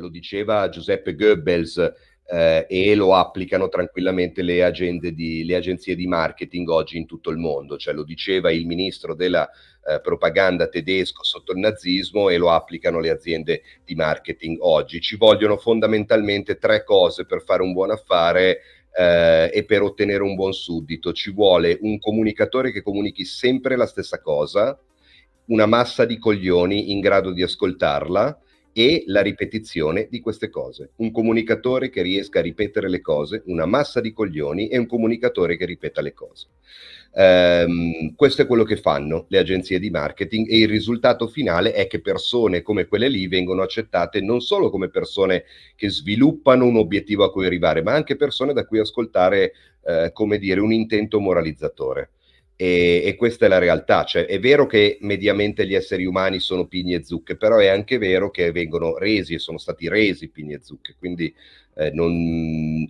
lo diceva Giuseppe Goebbels eh, e lo applicano tranquillamente le, agende di, le agenzie di marketing oggi in tutto il mondo, cioè lo diceva il ministro della eh, propaganda tedesco sotto il nazismo e lo applicano le aziende di marketing oggi. Ci vogliono fondamentalmente tre cose per fare un buon affare. Eh, e per ottenere un buon suddito ci vuole un comunicatore che comunichi sempre la stessa cosa, una massa di coglioni in grado di ascoltarla, e la ripetizione di queste cose. Un comunicatore che riesca a ripetere le cose, una massa di coglioni e un comunicatore che ripeta le cose. Um, questo è quello che fanno le agenzie di marketing e il risultato finale è che persone come quelle lì vengono accettate non solo come persone che sviluppano un obiettivo a cui arrivare, ma anche persone da cui ascoltare, eh, come dire, un intento moralizzatore. E, e, questa è la realtà. Cioè, è vero che mediamente gli esseri umani sono pigni e zucche, però è anche vero che vengono resi e sono stati resi pigni e zucche. Quindi eh, non,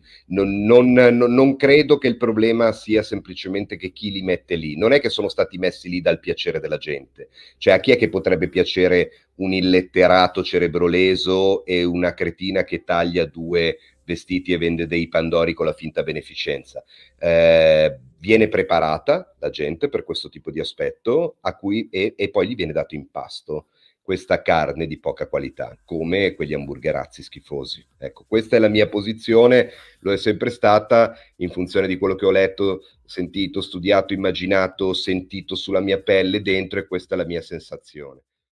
non, non, non, credo che il problema sia semplicemente che chi li mette lì. Non è che sono stati messi lì dal piacere della gente. Cioè, a chi è che potrebbe piacere un illetterato cerebroleso e una cretina che taglia due vestiti e vende dei pandori con la finta beneficenza. Eh, viene preparata la gente per questo tipo di aspetto cui, e, e, poi gli viene dato in pasto questa carne di poca qualità, come quegli hamburgerazzi schifosi. Ecco, questa è la mia posizione, lo è sempre stata in funzione di quello che ho letto, sentito, studiato, immaginato, sentito sulla mia pelle dentro e questa è la mia sensazione.